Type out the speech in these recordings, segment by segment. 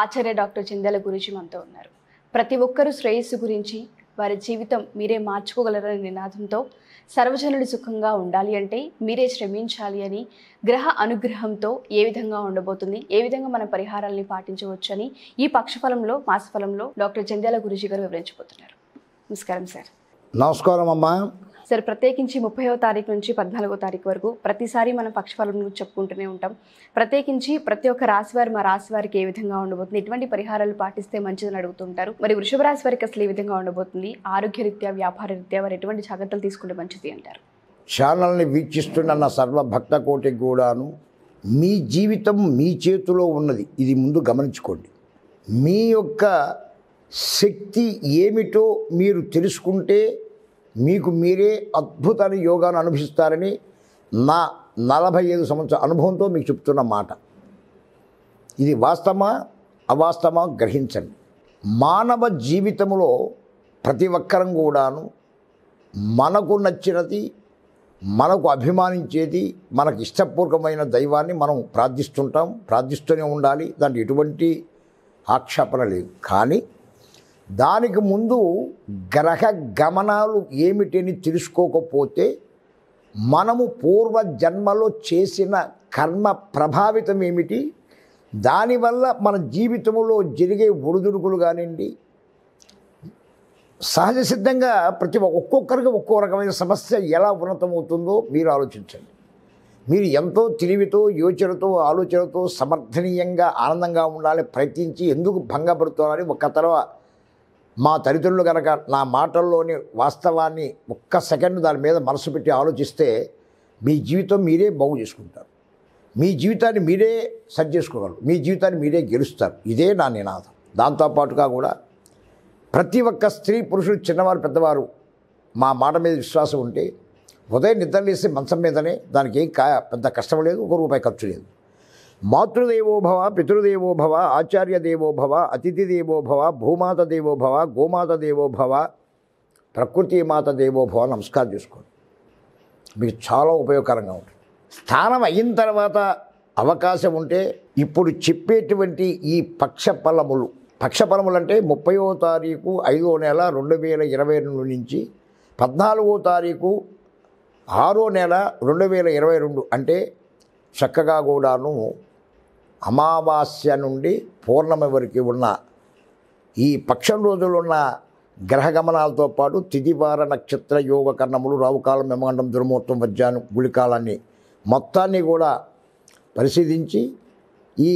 ఆచార్య doctor చిందెల గురించి మనతో ఉన్నారు ప్రతి ఒక్కరూ శ్రేయస్సు గురించి వారి జీవితం మీరే మార్చుకోగలరనే నినాదంతో సర్వజనులు సుఖంగా ఉండాలి అంటే మీరే శ్రమించాలి అని గ్రహ అనుగ్రహంతో ఏ విధంగా ఉండబోతుంది ఏ విధంగా మన పరిహారాలని పాటించవచ్చని ఈ పక్షఫలంలో మాసఫలంలో డాక్టర్ చంద్యాల గురుజీ గారు వివరించబోతున్నారు నమస్కారం సార్ నమస్కారం అమ్మా సార్ ప్రత్యేకించి ముప్పైవ తారీఖు నుంచి పద్నాలుగో తారీఖు వరకు ప్రతిసారి మనం పక్షఫలం గురించి చెప్పుకుంటూనే ఉంటాం ప్రత్యేకించి ప్రతి ఒక్క రాశి వారు మా రాశి వారికి ఏ విధంగా ఉండబోతుంది ఎటువంటి పరిహారాలు పాటిస్తే మంచిదని అడుగుతుంటారు మరి వృషభ రాశి వారికి అసలు ఏ విధంగా ఉండబోతుంది ఆరోగ్యరీత్యా వ్యాపార రీత్యా వారు ఎటువంటి జాగ్రత్తలు తీసుకుంటే మంచిది అంటారు ఛానల్ని వీక్షిస్తున్న నా సర్వ భక్త కోటి కూడాను మీ జీవితం మీ చేతిలో ఉన్నది ఇది ముందు గమనించుకోండి మీ యొక్క శక్తి ఏమిటో మీరు తెలుసుకుంటే మీకు మీరే అద్భుతమైన యోగాను అనుభవిస్తారని నా నలభై ఐదు సంవత్సర అనుభవంతో మీకు చెప్తున్న మాట ఇది వాస్తవమా అవాస్తవమా గ్రహించండి మానవ జీవితంలో ప్రతి ఒక్కరం కూడాను మనకు నచ్చినది మనకు అభిమానించేది మనకు ఇష్టపూర్వకమైన దైవాన్ని మనం ప్రార్థిస్తుంటాం ప్రార్థిస్తూనే ఉండాలి దాంట్లో ఎటువంటి ఆక్షేపణ లేదు కానీ దానికి ముందు గ్రహ గమనాలు ఏమిటని తెలుసుకోకపోతే మనము పూర్వ జన్మలో చేసిన కర్మ ప్రభావితం ఏమిటి దానివల్ల మన జీవితంలో జరిగే ఒడిదుడుకులు కానివ్వండి సహజ సిద్ధంగా ప్రతి ఒక్కొక్కరికి ఒక్కో రకమైన సమస్య ఎలా ఉన్నతమవుతుందో మీరు ఆలోచించండి మీరు ఎంతో తెలివితో యోచనతో ఆలోచనతో సమర్థనీయంగా ఆనందంగా ఉండాలని ప్రయత్నించి ఎందుకు భంగపడుతున్నారని ఒక తర్వాత మా తల్లిదండ్రులు కనుక నా మాటల్లోని వాస్తవాన్ని ఒక్క సెకండ్ దాని మీద మనసు పెట్టి ఆలోచిస్తే మీ జీవితం మీరే బాగు చేసుకుంటారు మీ జీవితాన్ని మీరే సరి చేసుకోగలరు మీ జీవితాన్ని మీరే గెలుస్తారు ఇదే నా నినాదం దాంతోపాటుగా కూడా ప్రతి ఒక్క స్త్రీ పురుషులు చిన్నవారు పెద్దవారు మా మాట మీద విశ్వాసం ఉంటే ఉదయం నిద్రలేసి మంచం మీదనే దానికి ఏం పెద్ద కష్టం లేదు ఒక రూపాయి ఖర్చు లేదు మాతృదేవోభవ పితృదేవోభవ ఆచార్య దేవోభవ అతిథి దేవోభవ భూమాత దేవోభవ గోమాత దేవోభవ ప్రకృతి మాత దేవోభవ నమస్కారం చేసుకోండి మీకు చాలా ఉపయోగకరంగా ఉంటుంది స్థానం అయిన తర్వాత అవకాశం ఉంటే ఇప్పుడు చెప్పేటువంటి ఈ పక్షఫలములు పక్షఫలములు అంటే ముప్పయో తారీఖు ఐదో నెల రెండు వేల ఇరవై రెండు నుంచి పద్నాలుగో తారీఖు ఆరో నెల రెండు వేల ఇరవై రెండు అంటే చక్కగా కూడాను అమావాస్య నుండి పూర్ణమి వరకు ఉన్న ఈ పక్షం రోజులున్న గ్రహగమనాలతో పాటు తిదివార నక్షత్ర యోగ కర్ణములు రావుకాలం మెమగండం దుర్మూర్తం మధ్యాహ్నం గుళికాలాన్ని మొత్తాన్ని కూడా పరిశీలించి ఈ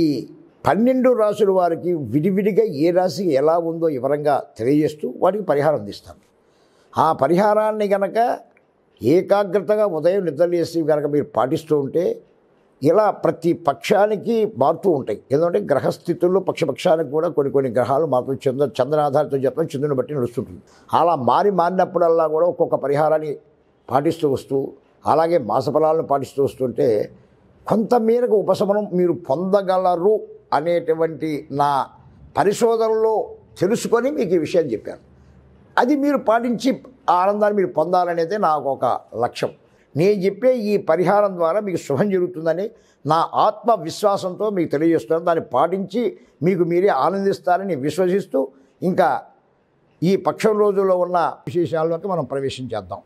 పన్నెండు రాసుల వారికి విడివిడిగా ఏ రాశి ఎలా ఉందో వివరంగా తెలియజేస్తూ వాటికి పరిహారం అందిస్తాను ఆ పరిహారాన్ని గనక ఏకాగ్రతగా ఉదయం నిద్రలేసి కనుక మీరు పాటిస్తూ ఉంటే ఇలా ప్రతి పక్షానికి మారుతూ ఉంటాయి ఎందుకంటే గ్రహస్థితుల్లో పక్షపక్షానికి కూడా కొన్ని కొన్ని గ్రహాలు మారుతూ చంద్ర చంద్రాధారితో చెప్పడం చంద్రుని బట్టి నడుస్తుంటుంది అలా మారి మారినప్పుడల్లా కూడా ఒక్కొక్క పరిహారాన్ని పాటిస్తూ వస్తూ అలాగే మాసఫలాలను పాటిస్తూ వస్తుంటే కొంతమేరకు ఉపశమనం మీరు పొందగలరు అనేటువంటి నా పరిశోధనలో తెలుసుకొని మీకు ఈ విషయం చెప్పాను అది మీరు పాటించి ఆనందాన్ని మీరు పొందాలనేదే నాకు ఒక లక్ష్యం నేను చెప్పే ఈ పరిహారం ద్వారా మీకు శుభం జరుగుతుందని నా ఆత్మవిశ్వాసంతో మీకు తెలియజేస్తున్నాను దాన్ని పాటించి మీకు మీరే ఆనందిస్తారని విశ్వసిస్తూ ఇంకా ఈ పక్షం రోజుల్లో ఉన్న విశేషాల్లోకి మనం ప్రవేశించేద్దాం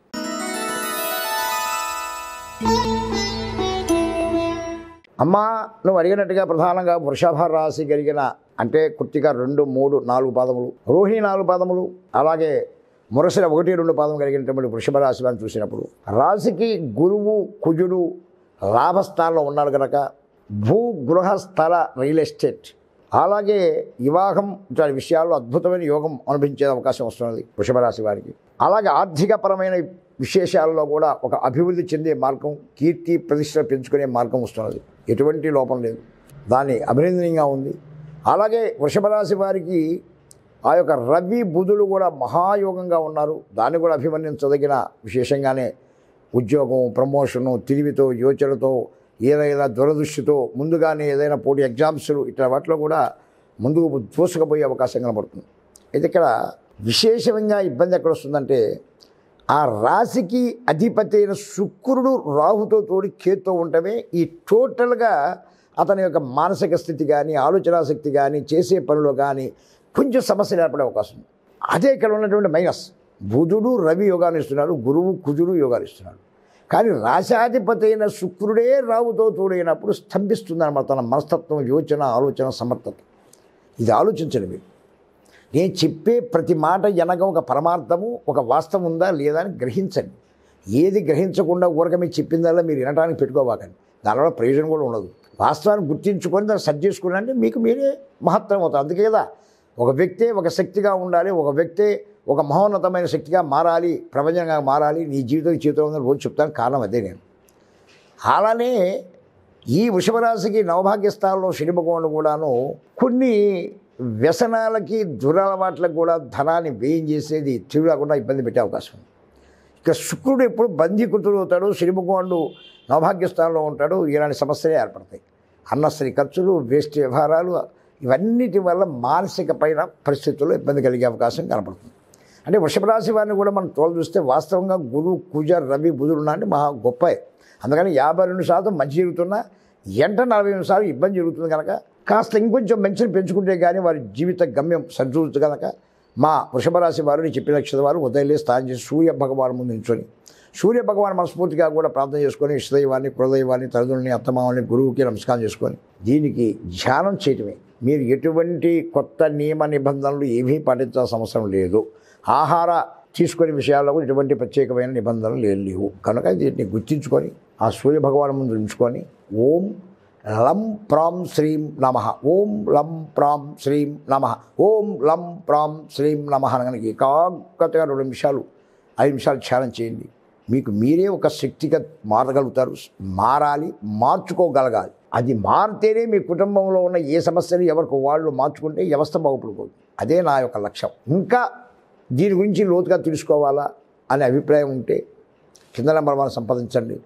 అమ్మా నువ్వు అడిగినట్టుగా ప్రధానంగా వృషభ రాశి కలిగిన అంటే కుర్తిక రెండు మూడు నాలుగు పాదములు రోహిణి నాలుగు పాదములు అలాగే మురసల ఒకటి రెండు పాదం కలిగినటువంటి వృషభ రాశి వారిని చూసినప్పుడు రాశికి గురువు కుజుడు లాభస్థానంలో ఉన్నాడు కనుక భూ గృహస్థల స్థల రియల్ ఎస్టేట్ అలాగే వివాహం ఇటువంటి విషయాల్లో అద్భుతమైన యోగం అనిపించే అవకాశం వస్తున్నది వృషభరాశి వారికి అలాగే ఆర్థికపరమైన విశేషాల్లో కూడా ఒక అభివృద్ధి చెందే మార్గం కీర్తి ప్రతిష్టలు పెంచుకునే మార్గం వస్తున్నది ఎటువంటి లోపం లేదు దాన్ని అభినందనీయంగా ఉంది అలాగే వృషభరాశి వారికి ఆ యొక్క రవి బుధుడు కూడా మహాయోగంగా ఉన్నారు దాన్ని కూడా అభిమన్యించదగిన విశేషంగానే ఉద్యోగం ప్రమోషను తెలివితో యోచనతో ఏదైనా దురదృష్టితో ముందుగానే ఏదైనా పోటీ ఎగ్జామ్స్లు ఇట్లా వాటిలో కూడా ముందుకు దూసుకుపోయే అవకాశం కనబడుతుంది అయితే ఇక్కడ విశేషంగా ఇబ్బంది ఎక్కడ వస్తుందంటే ఆ రాశికి అధిపతి అయిన శుక్రుడు రాహుతో తోడి కేతో ఉండటమే ఈ టోటల్గా అతని యొక్క మానసిక స్థితి కానీ ఆలోచనాశక్తి కానీ చేసే పనులు కానీ కొంచెం సమస్యలు ఏర్పడే అవకాశం ఉంది అదే ఇక్కడ ఉన్నటువంటి మైనస్ బుధుడు రవి యోగాన్ని ఇస్తున్నాడు గురువు కుజుడు యోగాన్ని ఇస్తున్నాడు కానీ రాశాధిపతి అయిన శుక్రుడే రావుతో తోడైనప్పుడు అనమాట తన మనస్తత్వం యోచన ఆలోచన సమర్థత ఇది ఆలోచించండి మీరు నేను చెప్పే ప్రతి మాట వెనక ఒక పరమార్థము ఒక వాస్తవం ఉందా లేదా అని గ్రహించండి ఏది గ్రహించకుండా ఊరక మీరు చెప్పిందల్లా మీరు వినడానికి పెట్టుకోబాకండి దానివల్ల ప్రయోజనం కూడా ఉండదు వాస్తవాన్ని గుర్తించుకొని దాన్ని సర్జ్ చేసుకున్నారంటే మీకు మీరే మహత్తరం అవుతుంది అందుకే కదా ఒక వ్యక్తే ఒక శక్తిగా ఉండాలి ఒక వ్యక్తే ఒక మహోన్నతమైన శక్తిగా మారాలి ప్రపంచంగా మారాలి నీ జీవితం జీవితం ఉందని రోజు చెప్తాను కారణం అదే నేను అలానే ఈ వృషభరాశికి నవభాగ్యస్థానంలో శని భగవానుడు కూడాను కొన్ని వ్యసనాలకి దురలవాట్లకు కూడా ధనాన్ని వ్యయం చేసేది తిరుగుకుండా ఇబ్బంది పెట్టే అవకాశం ఉంది ఇక శుక్రుడు ఎప్పుడు బంధీకృతుడు అవుతాడు శని భగవానుడు నవభాగ్యస్థానంలో ఉంటాడు ఇలాంటి సమస్యలే ఏర్పడతాయి అన్నస్త్రీ ఖర్చులు వేస్ట్ వ్యవహారాలు ఇవన్నిటి వల్ల మానసిక పైన పరిస్థితుల్లో ఇబ్బంది కలిగే అవకాశం కనపడుతుంది అంటే వృషభ రాశి వారిని కూడా మనం తోలు చూస్తే వాస్తవంగా గురు కుజ రవి బుధుడు నాటి మహా గొప్పే అందుకని యాభై రెండు శాతం మంచి జరుగుతున్నా ఎంట నలభై రెండు శాతం ఇబ్బంది జరుగుతుంది కనుక కాస్త ఇంకొంచెం మంచిని పెంచుకుంటే కానీ వారి జీవిత గమ్యం సరిచూడదు కనుక మా వృషభ రాశి వారిని చెప్పిన నక్షత్ర వారు ఉదయలే స్నానం చేసి సూర్య భగవాన్ ముందు నిల్చొని సూర్య భగవాన్ మనస్ఫూర్తిగా కూడా ప్రార్థన చేసుకొని ఇష్టదైవాన్ని కులదైవాన్ని తల్లిదండ్రులని అత్తమావాన్ని గురువుకి నమస్కారం చేసుకొని దీనికి ధ్యానం చేయటమే మీరు ఎటువంటి కొత్త నియమ నిబంధనలు ఏమీ పాటించాల్సిన అవసరం లేదు ఆహార తీసుకునే విషయాల్లో కూడా ఎటువంటి ప్రత్యేకమైన నిబంధనలు లేవు లేవు కనుక దీన్ని గుర్తించుకొని ఆ సూర్యభగవాన్ ముందు ఉంచుకొని ఓం లం ప్రాం శ్రీం నమ ఓం లం ప్రాం శ్రీం నమ ఓం లం ప్రాం శ్రీం నమ అనగానే ఏకాగ్రతగా రెండు నిమిషాలు ఐదు నిమిషాలు ఛానం చేయండి మీకు మీరే ఒక శక్తిగా మారగలుగుతారు మారాలి మార్చుకోగలగాలి అది మారితేనే మీ కుటుంబంలో ఉన్న ఏ సమస్యలు ఎవరికి వాళ్ళు మార్చుకుంటే వ్యవస్థ బాగుపడుకోదు అదే నా యొక్క లక్ష్యం ఇంకా దీని గురించి లోతుగా తెలుసుకోవాలా అనే అభిప్రాయం ఉంటే కింద నెంబర్ వన్ సంపాదించండి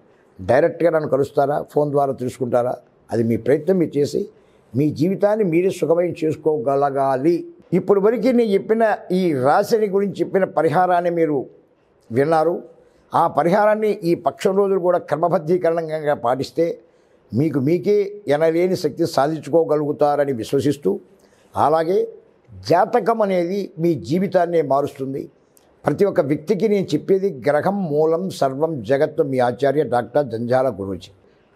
డైరెక్ట్గా నన్ను కలుస్తారా ఫోన్ ద్వారా తెలుసుకుంటారా అది మీ ప్రయత్నం మీరు చేసి మీ జీవితాన్ని మీరే సుఖమయం చేసుకోగలగాలి ఇప్పుడు వరకు నేను చెప్పిన ఈ రాశిని గురించి చెప్పిన పరిహారాన్ని మీరు విన్నారు ఆ పరిహారాన్ని ఈ పక్షం రోజులు కూడా క్రమబద్ధీకరణంగా పాటిస్తే మీకు మీకే ఎనలేని శక్తి సాధించుకోగలుగుతారని విశ్వసిస్తూ అలాగే జాతకం అనేది మీ జీవితాన్నే మారుస్తుంది ప్రతి ఒక్క వ్యక్తికి నేను చెప్పేది గ్రహం మూలం సర్వం జగత్తు మీ ఆచార్య డాక్టర్ జంజాల గురూజీ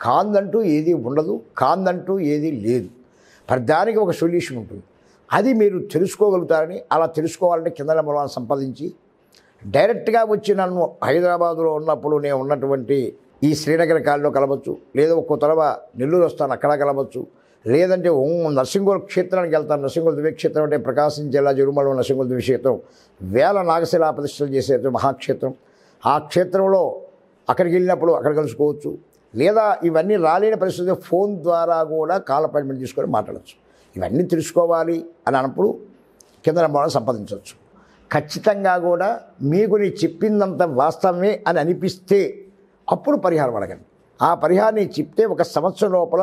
కాందంటూ ఏది ఉండదు కాందంటూ ఏది లేదు ప్రతిదానికి ఒక సొల్యూషన్ ఉంటుంది అది మీరు తెలుసుకోగలుగుతారని అలా తెలుసుకోవాలంటే కింద మూలాన్ని సంపాదించి డైరెక్ట్గా వచ్చి నన్ను హైదరాబాదులో ఉన్నప్పుడు నేను ఉన్నటువంటి ఈ శ్రీనగర్ కాలంలో కలవచ్చు లేదా ఒక్కో తలవ నెల్లూరు వస్తాను అక్కడ కలవచ్చు లేదంటే నర్సింగోల్ క్షేత్రానికి వెళ్తాను నర్సింగోల్ దివ్య క్షేత్రం అంటే ప్రకాశం జిల్లా జరుమల నర్సింగోల్ దివ్య క్షేత్రం వేల నాగశిలా ప్రతిష్టలు చేసే మహాక్షేత్రం ఆ క్షేత్రంలో అక్కడికి వెళ్ళినప్పుడు అక్కడ కలుసుకోవచ్చు లేదా ఇవన్నీ రాలేని పరిస్థితి ఫోన్ ద్వారా కూడా కాల అపాయింట్మెంట్ తీసుకొని మాట్లాడచ్చు ఇవన్నీ తెలుసుకోవాలి అని అన్నప్పుడు కింద నెంబర్ సంపాదించవచ్చు ఖచ్చితంగా కూడా మీకు నీ చెప్పిందంత వాస్తవమే అని అనిపిస్తే అప్పుడు పరిహారం అడగండి ఆ పరిహారాన్ని చెప్తే ఒక సంవత్సరం లోపల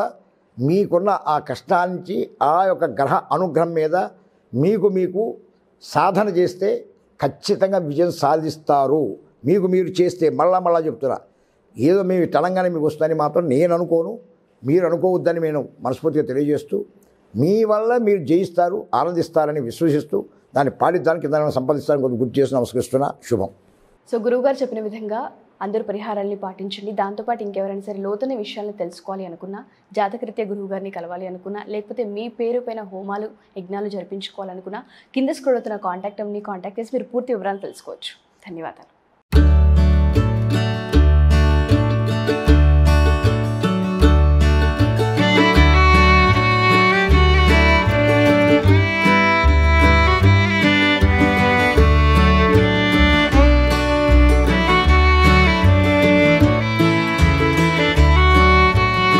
మీకున్న ఆ కష్టానికి ఆ యొక్క గ్రహ అనుగ్రహం మీద మీకు మీకు సాధన చేస్తే ఖచ్చితంగా విజయం సాధిస్తారు మీకు మీరు చేస్తే మళ్ళా మళ్ళా చెప్తున్నా ఏదో మేము తెలంగాణ మీకు వస్తుందని మాత్రం నేను అనుకోను మీరు అనుకోవద్దని నేను మనస్ఫూర్తిగా తెలియజేస్తూ మీ వల్ల మీరు జయిస్తారు ఆనందిస్తారని విశ్వసిస్తూ దాన్ని పాడిద్దానికి దాన్ని సంపాదిస్తారని కొంచెం గుర్తు చేసి నమస్కరిస్తున్నా శుభం సో గురువుగారు చెప్పిన విధంగా అందరూ పరిహారాన్ని పాటించండి దాంతోపాటు ఇంకెవరైనా సరే లోతైన విషయాలను తెలుసుకోవాలి అనుకున్నా జాతకరీత్యా గురువు గారిని కలవాలి అనుకున్నా లేకపోతే మీ పేరు పైన హోమాలు యజ్ఞాలు జరిపించుకోవాలనుకున్నా కింద స్కూల్ అవుతున్న కాంటాక్ట్ కాంటాక్ట్ చేసి మీరు పూర్తి వివరాలు తెలుసుకోవచ్చు ధన్యవాదాలు